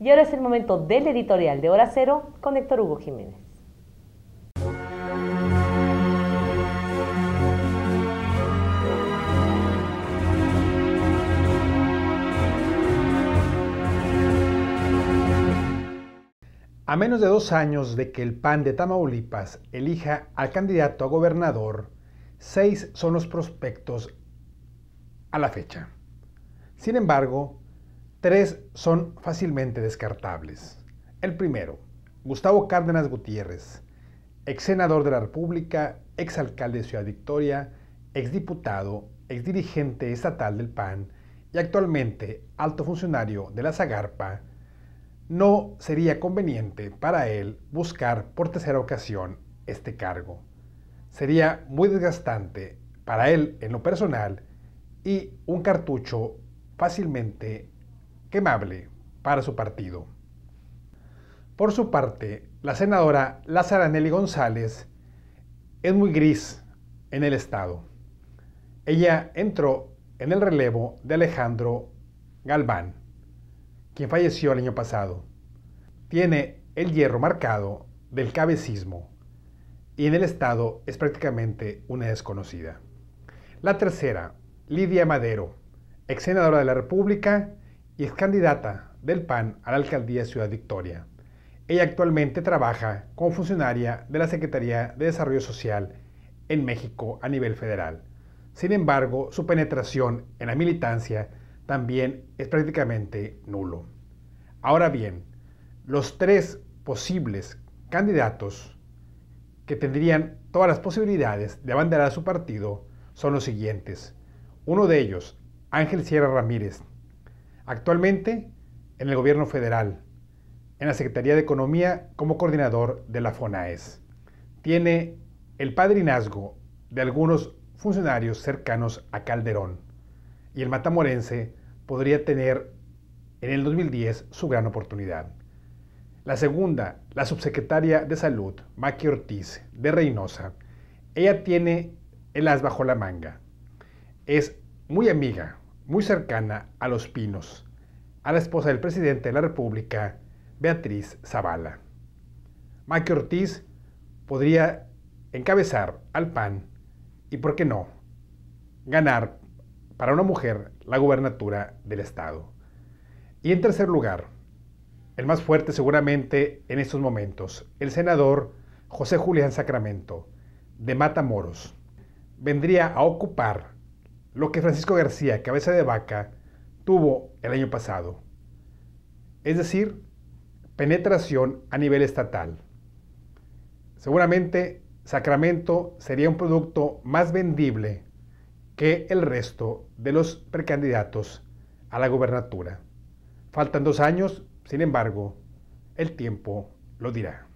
Y ahora es el momento del editorial de Hora Cero con Héctor Hugo Jiménez. A menos de dos años de que el PAN de Tamaulipas elija al candidato a gobernador, seis son los prospectos a la fecha. Sin embargo, Tres son fácilmente descartables. El primero, Gustavo Cárdenas Gutiérrez, ex senador de la República, ex alcalde de Ciudad Victoria, ex diputado, ex dirigente estatal del PAN y actualmente alto funcionario de la Zagarpa, no sería conveniente para él buscar por tercera ocasión este cargo. Sería muy desgastante para él en lo personal y un cartucho fácilmente quemable para su partido. Por su parte, la senadora Lázara Nelly González es muy gris en el Estado. Ella entró en el relevo de Alejandro Galván, quien falleció el año pasado. Tiene el hierro marcado del cabecismo y en el Estado es prácticamente una desconocida. La tercera, Lidia Madero, ex senadora de la República y es candidata del PAN a la alcaldía de Ciudad Victoria. Ella actualmente trabaja como funcionaria de la Secretaría de Desarrollo Social en México a nivel federal. Sin embargo, su penetración en la militancia también es prácticamente nulo. Ahora bien, los tres posibles candidatos que tendrían todas las posibilidades de abanderar a su partido son los siguientes. Uno de ellos, Ángel Sierra Ramírez, Actualmente en el gobierno federal, en la Secretaría de Economía como coordinador de la FONAES. Tiene el padrinazgo de algunos funcionarios cercanos a Calderón y el matamorense podría tener en el 2010 su gran oportunidad. La segunda, la subsecretaria de Salud, Maqui Ortiz, de Reynosa, ella tiene el as bajo la manga. Es muy amiga muy cercana a Los Pinos, a la esposa del presidente de la República, Beatriz Zavala. Mike Ortiz podría encabezar al PAN y, ¿por qué no?, ganar para una mujer la gubernatura del Estado. Y en tercer lugar, el más fuerte seguramente en estos momentos, el senador José Julián Sacramento, de Matamoros, vendría a ocupar lo que Francisco García, cabeza de vaca, tuvo el año pasado. Es decir, penetración a nivel estatal. Seguramente Sacramento sería un producto más vendible que el resto de los precandidatos a la gobernatura. Faltan dos años, sin embargo, el tiempo lo dirá.